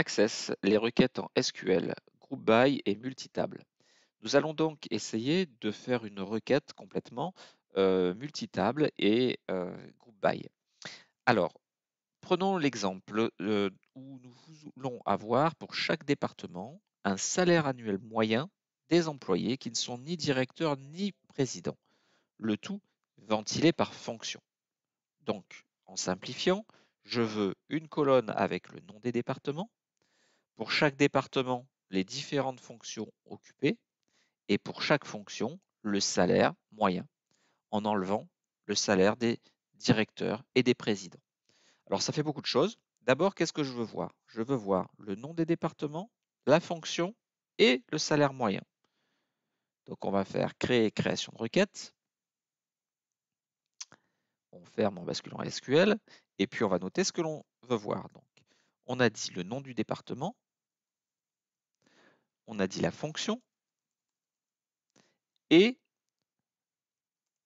Access les requêtes en SQL, group by et multitable. Nous allons donc essayer de faire une requête complètement euh, multitable et euh, group by. Alors, prenons l'exemple euh, où nous voulons avoir pour chaque département un salaire annuel moyen des employés qui ne sont ni directeurs ni président, le tout ventilé par fonction. Donc, en simplifiant, je veux une colonne avec le nom des départements, pour chaque département les différentes fonctions occupées et pour chaque fonction le salaire moyen en enlevant le salaire des directeurs et des présidents. Alors ça fait beaucoup de choses. D'abord, qu'est-ce que je veux voir Je veux voir le nom des départements, la fonction et le salaire moyen. Donc on va faire créer création de requête. On ferme en basculant SQL et puis on va noter ce que l'on veut voir. Donc on a dit le nom du département, on a dit la fonction, et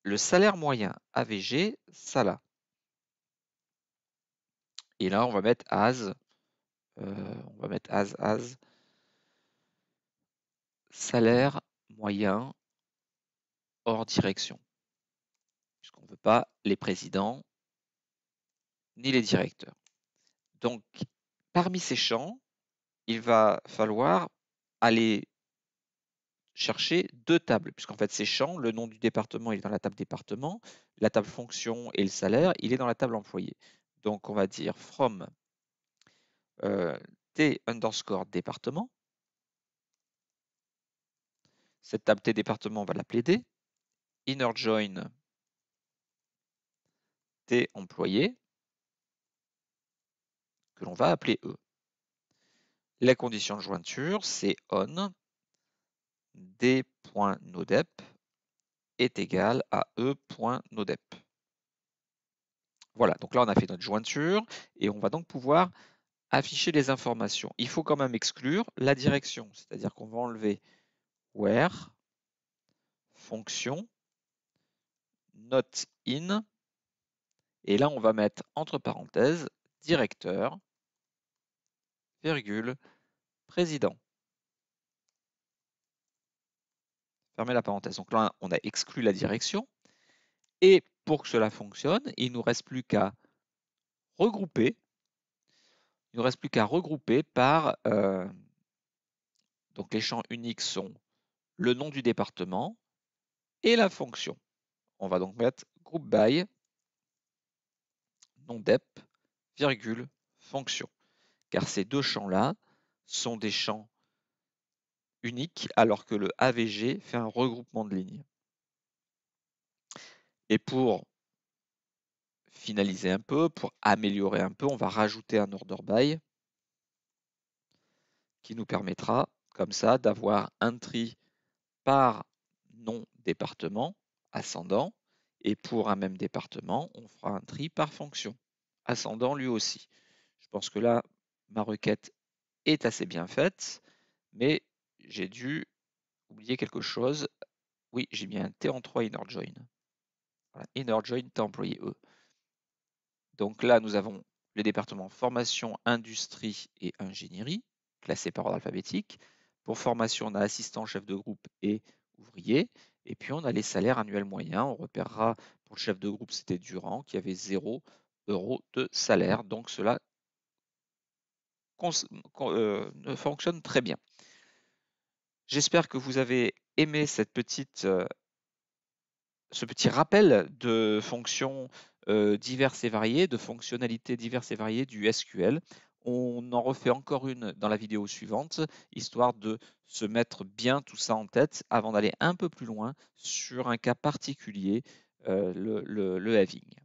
le salaire moyen AVG, ça là. Et là, on va mettre as, euh, on va mettre as, as, salaire moyen hors direction. Puisqu'on ne veut pas les présidents ni les directeurs. Donc, parmi ces champs, il va falloir aller chercher deux tables, puisqu'en fait ces champs, le nom du département il est dans la table département, la table fonction et le salaire, il est dans la table employé. Donc on va dire from euh, t underscore département. Cette table t département, on va l'appeler d. Inner join t employé, que l'on va appeler e. Les conditions de jointure, c'est on d.nodep est égal à e.nodep. Voilà, donc là on a fait notre jointure et on va donc pouvoir afficher les informations. Il faut quand même exclure la direction, c'est-à-dire qu'on va enlever where, fonction, not in, et là on va mettre entre parenthèses directeur virgule, président. Fermez la parenthèse. Donc là, on a exclu la direction. Et pour que cela fonctionne, il nous reste plus qu'à regrouper. Il nous reste plus qu'à regrouper par... Euh, donc les champs uniques sont le nom du département et la fonction. On va donc mettre group by nom dep, virgule, fonction car ces deux champs-là sont des champs uniques, alors que le AVG fait un regroupement de lignes. Et pour finaliser un peu, pour améliorer un peu, on va rajouter un order by qui nous permettra comme ça d'avoir un tri par nom département ascendant et pour un même département, on fera un tri par fonction ascendant lui aussi. Je pense que là, ma requête est assez bien faite, mais j'ai dû oublier quelque chose. Oui, j'ai mis un T en 3 inner join. Voilà, inner join T employé E. Donc là, nous avons les départements formation, industrie et ingénierie, classés par ordre alphabétique. Pour formation, on a assistant, chef de groupe et ouvrier. Et puis on a les salaires annuels moyens. On repérera pour le chef de groupe, c'était Durand, qui avait 0 euros de salaire. Donc cela euh, fonctionne très bien. J'espère que vous avez aimé cette petite, euh, ce petit rappel de fonctions euh, diverses et variées, de fonctionnalités diverses et variées du SQL. On en refait encore une dans la vidéo suivante, histoire de se mettre bien tout ça en tête avant d'aller un peu plus loin sur un cas particulier, le having.